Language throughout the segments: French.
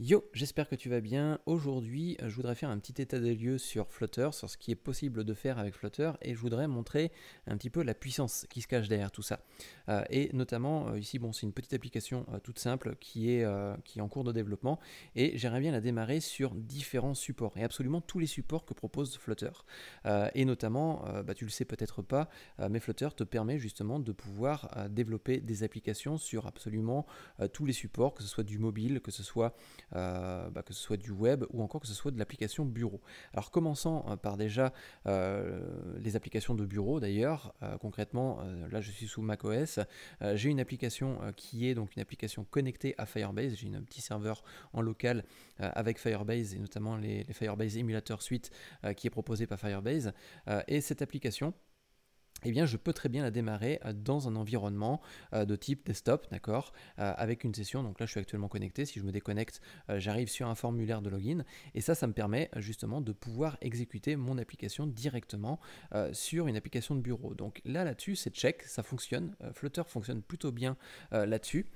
Yo, j'espère que tu vas bien. Aujourd'hui, euh, je voudrais faire un petit état des lieux sur Flutter, sur ce qui est possible de faire avec Flutter, et je voudrais montrer un petit peu la puissance qui se cache derrière tout ça. Euh, et notamment, euh, ici, bon, c'est une petite application toute simple qui est, qui est en cours de développement, et j'aimerais bien la démarrer sur différents supports, et absolument tous les supports que propose Flutter. et notamment, bah, tu le sais peut-être pas, mais Flutter te permet justement de pouvoir développer des applications sur absolument tous les supports, que ce soit du mobile, que ce soit euh, bah, que ce soit du web ou encore que ce soit de l'application bureau. Alors commençons euh, par déjà euh, les applications de bureau d'ailleurs, concrètement, là je suis sous macOS, j'ai une application qui est donc une application connectée à Firebase, j'ai un petit serveur en local avec Firebase et notamment les, les Firebase Emulator Suite qui est proposé par Firebase, et cette application eh bien, je peux très bien la démarrer euh, dans un environnement euh, de type desktop, d'accord, euh, avec une session. Donc là, je suis actuellement connecté. Si je me déconnecte, j'arrive sur un formulaire de login. Et ça, ça me permet justement de pouvoir exécuter mon application directement sur une application de bureau. Donc là, là-dessus, c'est check, ça fonctionne. Flutter fonctionne plutôt bien là-dessus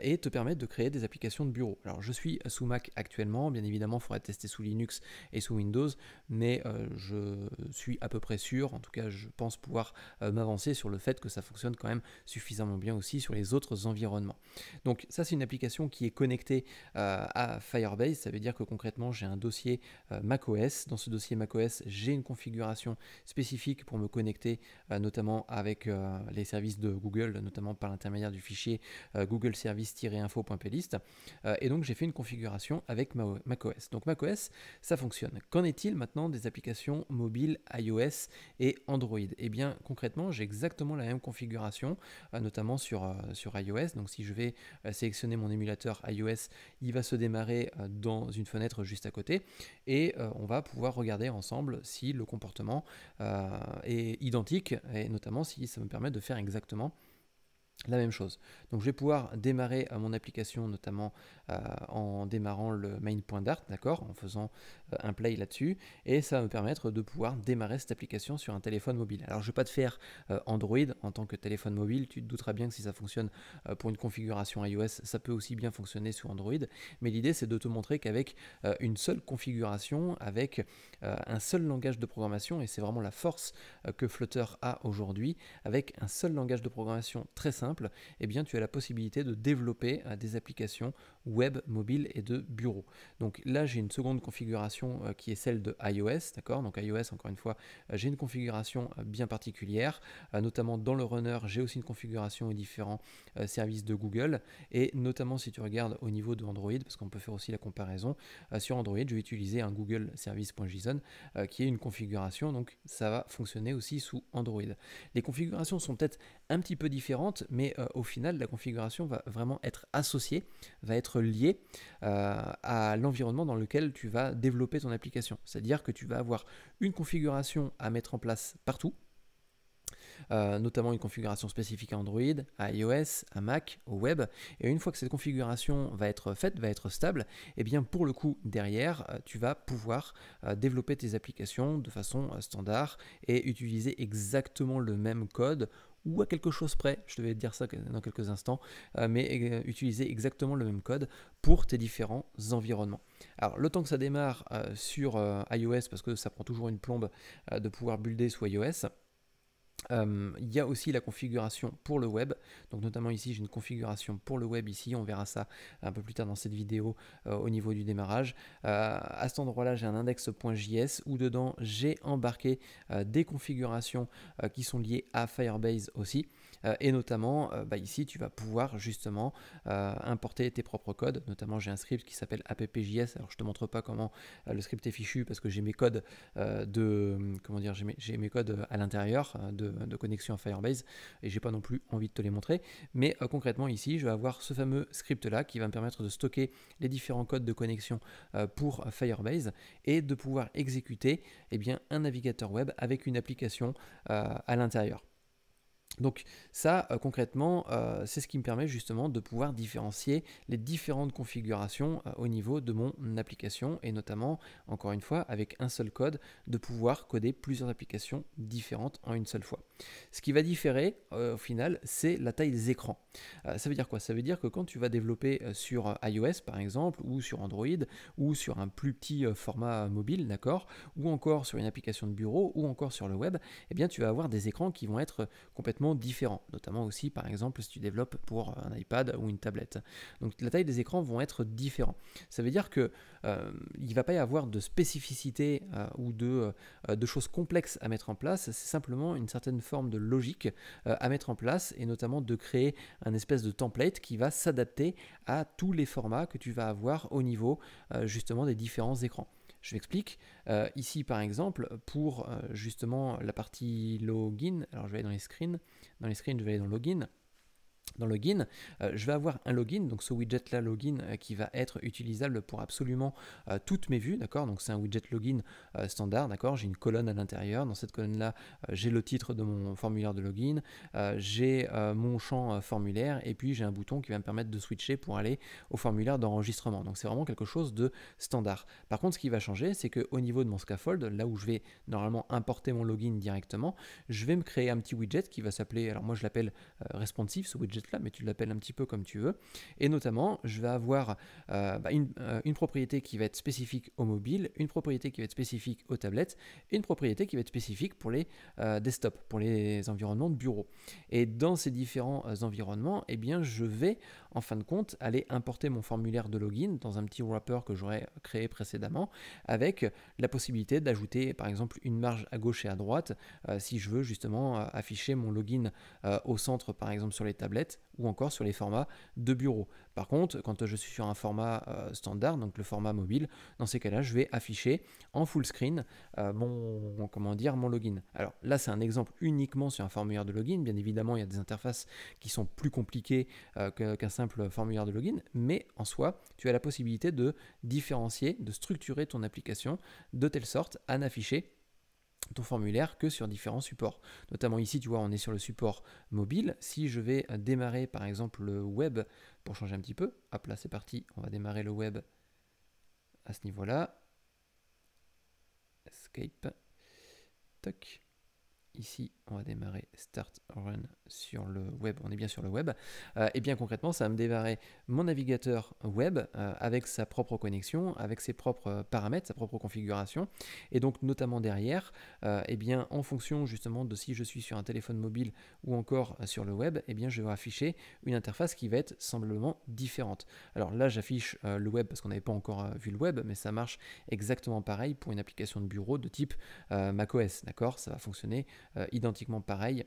et te permet de créer des applications de bureau. Alors, je suis sous Mac actuellement. Bien évidemment, il faudrait tester sous Linux et sous Windows, mais je suis à peu près sûr, en tout cas, je pense pouvoir euh, m'avancer sur le fait que ça fonctionne quand même suffisamment bien aussi sur les autres environnements. Donc ça c'est une application qui est connectée euh, à Firebase, ça veut dire que concrètement j'ai un dossier euh, macOS, dans ce dossier macOS j'ai une configuration spécifique pour me connecter notamment avec les services de Google, notamment par l'intermédiaire du fichier google service-info.plist et donc j'ai fait une configuration avec macOS. Donc macOS ça fonctionne. Qu'en est-il maintenant des applications mobiles iOS et Android et eh bien, concrètement j'ai exactement la même configuration, euh, notamment sur, euh, sur iOS. Donc si je vais euh, sélectionner mon émulateur iOS, il va se démarrer dans une fenêtre juste à côté et on va pouvoir regarder ensemble si le comportement est identique et notamment si ça me permet de faire exactement la même chose. Donc je vais pouvoir démarrer mon application notamment euh, en démarrant le main main.dart, d'accord, en faisant euh, un play là-dessus, et ça va me permettre de pouvoir démarrer cette application sur un téléphone mobile. Alors je ne vais pas te faire euh, Android en tant que téléphone mobile, tu te douteras bien que si ça fonctionne pour une configuration iOS, ça peut aussi bien fonctionner sur Android, mais l'idée c'est de te montrer qu'avec une seule configuration, avec un seul langage de programmation, et c'est vraiment la force que Flutter a aujourd'hui, avec un seul langage de programmation très simple, eh bien tu as la possibilité de développer des applications ou web, mobile et de bureau. Donc là, j'ai une seconde configuration euh, qui est celle de iOS, d'accord Donc iOS, encore une fois, euh, j'ai une configuration euh, bien particulière, notamment dans le runner, j'ai aussi une configuration aux différents services de Google, et notamment si tu regardes au niveau de Android, parce qu'on peut faire aussi la comparaison, sur Android, je vais utiliser un Google Service.json qui est une configuration, donc ça va fonctionner aussi sous Android. Les configurations sont peut-être un petit peu différentes, mais au final, la configuration va vraiment être associée, va être lié euh, à l'environnement dans lequel tu vas développer ton application. C'est-à-dire que tu vas avoir une configuration à mettre en place partout, euh, notamment une configuration spécifique à Android, à iOS, à Mac, au web. Et une fois que cette configuration va être faite, va être stable, et eh bien pour le coup derrière, euh, tu vas pouvoir développer tes applications de façon standard et utiliser exactement le même code ou à quelque chose près, je devais dire ça dans quelques instants, euh, mais euh, utiliser exactement le même code pour tes différents environnements. Alors le temps que ça démarre euh, sur iOS, parce que ça prend toujours une plombe de pouvoir builder sous iOS, euh, il y a aussi la configuration pour le web, donc notamment ici j'ai une configuration pour le web ici, on verra ça un peu plus tard dans cette vidéo euh, au niveau du démarrage. Euh, à cet endroit là j'ai un index.js où dedans j'ai embarqué des configurations qui sont liées à Firebase aussi. Euh, et notamment, euh, bah, ici, tu vas pouvoir justement euh, importer tes propres codes. Notamment, j'ai un script qui s'appelle appjs. Alors, je ne te montre pas comment le script est fichu parce que j'ai mes codes de comment dire, j'ai mes, codes à l'intérieur de, connexion à Firebase et j'ai pas non plus envie de te les montrer. Mais concrètement, ici, je vais avoir ce fameux script là qui va me permettre de stocker les différents codes de connexion pour Firebase et de pouvoir exécuter eh un navigateur web avec une application à l'intérieur. Donc ça, euh, concrètement, euh, c'est ce qui me permet justement de pouvoir différencier les différentes configurations euh, au niveau de mon application et notamment, encore une fois, avec un seul code, de pouvoir coder plusieurs applications différentes en une seule fois. Ce qui va différer au final, c'est la taille des écrans. ça veut dire quoi Ça veut dire que quand tu vas développer sur iOS par exemple, ou sur Android, ou sur un plus petit format mobile, d'accord, ou encore sur une application de bureau, ou encore sur le web, eh bien tu vas avoir des écrans qui vont être complètement différents, notamment aussi par exemple si tu développes pour un iPad ou une tablette. Donc la taille des écrans vont être différents. Ça veut dire que euh, il va pas y avoir de spécificité euh, ou de, euh, de, choses complexes à mettre en place, c'est simplement une certaine forme de logique euh, à mettre en place et notamment de créer un espèce de template qui va s'adapter à tous les formats que tu vas avoir au niveau justement des différents écrans. Je m'explique. Euh, ici, par exemple, pour euh, justement la partie login, alors je vais aller dans les screens. Dans les screens, je vais aller dans login dans login, euh, je vais avoir un login, donc ce widget là login euh, qui va être utilisable pour absolument euh, toutes mes vues, d'accord Donc c'est un widget login standard, d'accord J'ai une colonne à l'intérieur, dans cette colonne là j'ai le titre de mon formulaire de login, j'ai mon champ formulaire et puis j'ai un bouton qui va me permettre de switcher pour aller au formulaire d'enregistrement. Donc c'est vraiment quelque chose de standard. Par contre ce qui va changer c'est que au niveau de mon scaffold, là où je vais normalement importer mon login directement, je vais me créer un petit widget qui va s'appeler, alors moi je l'appelle responsive ce widget là mais tu l'appelles un petit peu comme tu veux. Et notamment, je vais avoir euh, bah, euh, une, propriété qui va être spécifique au mobile, une propriété qui va être spécifique aux tablettes, une propriété qui va être spécifique pour les euh, desktops, pour les environnements de bureau. Et dans ces différents environnements, et eh bien, je vais, en fin de compte, aller importer mon formulaire de login dans un petit wrapper que j'aurais créé précédemment, avec la possibilité d'ajouter, par exemple, une marge à gauche et à droite, si je veux justement afficher mon login au centre, par exemple, sur les tablettes ou encore sur les formats de bureau. Par contre, quand je suis sur un format euh, standard, donc le format mobile, dans ces cas-là, je vais afficher en full screen euh, mon, comment dire, mon login. Alors là, c'est un exemple uniquement sur un formulaire de login. Bien évidemment, il y a des interfaces qui sont plus compliquées euh, qu'un simple formulaire de login, mais en soi, tu as la possibilité de différencier, de structurer ton application de telle sorte à n'afficher ton formulaire que sur différents supports. Notamment ici, tu vois, on est sur le support mobile. Si je vais démarrer par exemple le web pour changer un petit peu, hop là c'est parti, on va démarrer le web à ce niveau-là. Escape. Toc ici, on va démarrer Start Run sur le web. On est bien sur le web. Euh, et bien concrètement, ça va me démarrer mon navigateur web euh, avec sa propre connexion, avec ses propres euh, paramètres, sa propre configuration. Et donc, notamment derrière, et eh bien en fonction justement de si je suis sur un téléphone mobile ou encore sur le web, et eh bien je vais afficher une interface qui va être semblablement différente. Alors là, j'affiche le web parce qu'on n'avait pas encore vu le web, mais ça marche exactement pareil pour une application de bureau de type macOS. D'accord Ça va fonctionner euh, identiquement pareil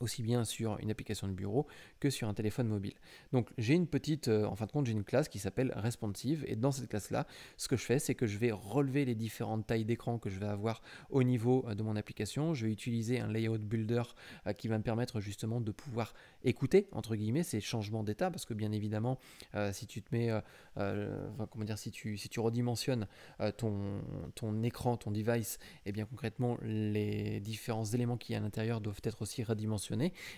aussi bien sur une application de bureau que sur un téléphone mobile. Donc j'ai une petite, euh, en fin de compte, j'ai une classe qui s'appelle responsive et dans cette classe-là, ce que je fais, c'est que je vais relever les différentes tailles d'écran que je vais avoir au niveau euh, de mon application. Je vais utiliser un layout builder euh, qui va me permettre justement de pouvoir écouter entre guillemets ces changements d'état parce que bien évidemment, si tu te mets, comment dire, si tu si tu redimensionnes ton ton écran, ton device, et eh bien concrètement les différents éléments qui y a à l'intérieur doivent être aussi redimensionnés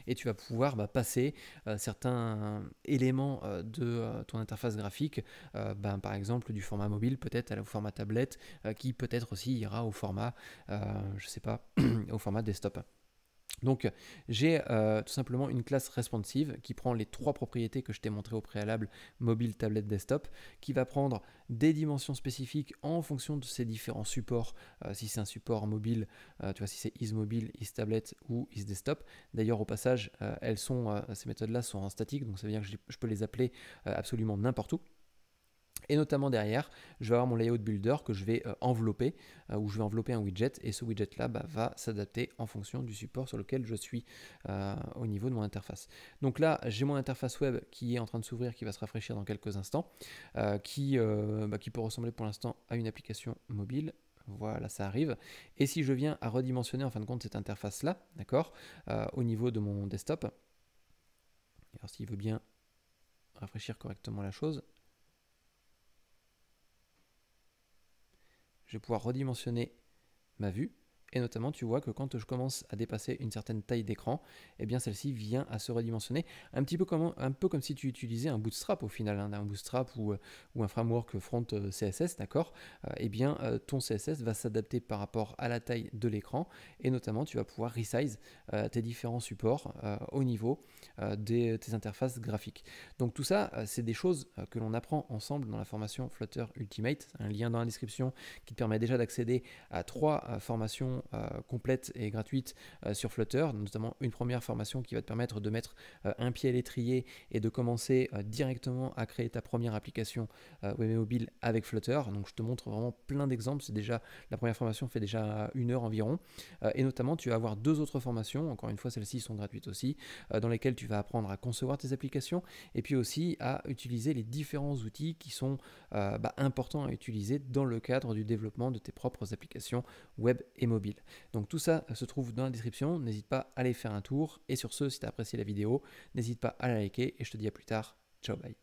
et tu vas pouvoir bah, passer euh, certains euh, éléments euh, de ton interface graphique, bah, par exemple du format mobile peut-être au format tablette, qui peut-être aussi ira au format, je sais pas, au format desktop. Donc j'ai euh, tout simplement une classe responsive qui prend les trois propriétés que je t'ai montrées au préalable, mobile, tablette, desktop, qui va prendre des dimensions spécifiques en fonction de ces différents supports, euh, si c'est un support mobile, euh, tu vois, si c'est isMobile, isTablet ou isDesktop. D'ailleurs au passage, elles sont, ces méthodes-là sont en statique, donc ça veut dire que je peux les appeler absolument n'importe où. Et notamment derrière, je vais avoir mon layout builder que je vais euh, envelopper, euh, où je vais envelopper un widget, et ce widget-là bah, va s'adapter en fonction du support sur lequel je suis euh, au niveau de mon interface. Donc là, j'ai mon interface web qui est en train de s'ouvrir, qui va se rafraîchir dans quelques instants, bah, qui, peut ressembler pour l'instant à une application mobile, voilà, ça arrive. Et si je viens à redimensionner en fin de compte cette interface-là, d'accord, au niveau de mon desktop, alors s'il veut bien rafraîchir correctement la chose, je vais pouvoir redimensionner ma vue et notamment, tu vois que quand je commence à dépasser une certaine taille d'écran, eh bien celle-ci vient à se redimensionner, un petit peu comme, un peu comme si tu utilisais un bootstrap au final, hein, un bootstrap ou, euh, ou, un framework front euh, CSS, d'accord euh, Eh bien, ton CSS va s'adapter par rapport à la taille de l'écran, et notamment, tu vas pouvoir resize tes différents supports au niveau des de tes interfaces graphiques. Donc tout ça, c'est des choses que l'on apprend ensemble dans la formation Flutter Ultimate, un lien dans la description qui te permet déjà d'accéder à trois formations euh, complète et gratuite euh, sur Flutter, notamment une première formation qui va te permettre de mettre euh, un pied à l'étrier et de commencer directement à créer ta première application web et mobile avec Flutter. Donc je te montre vraiment plein d'exemples. C'est déjà la première formation fait déjà une heure environ. et notamment tu vas avoir deux autres formations. Encore une fois, celles-ci sont gratuites aussi, dans lesquelles tu vas apprendre à concevoir tes applications et puis aussi à utiliser les différents outils qui sont bah, importants à utiliser dans le cadre du développement de tes propres applications web et mobile. Donc tout ça euh, se trouve dans la description, n'hésite pas à aller faire un tour, et sur ce, si tu as apprécié la vidéo, n'hésite pas à la liker, et je te dis à plus tard, ciao bye.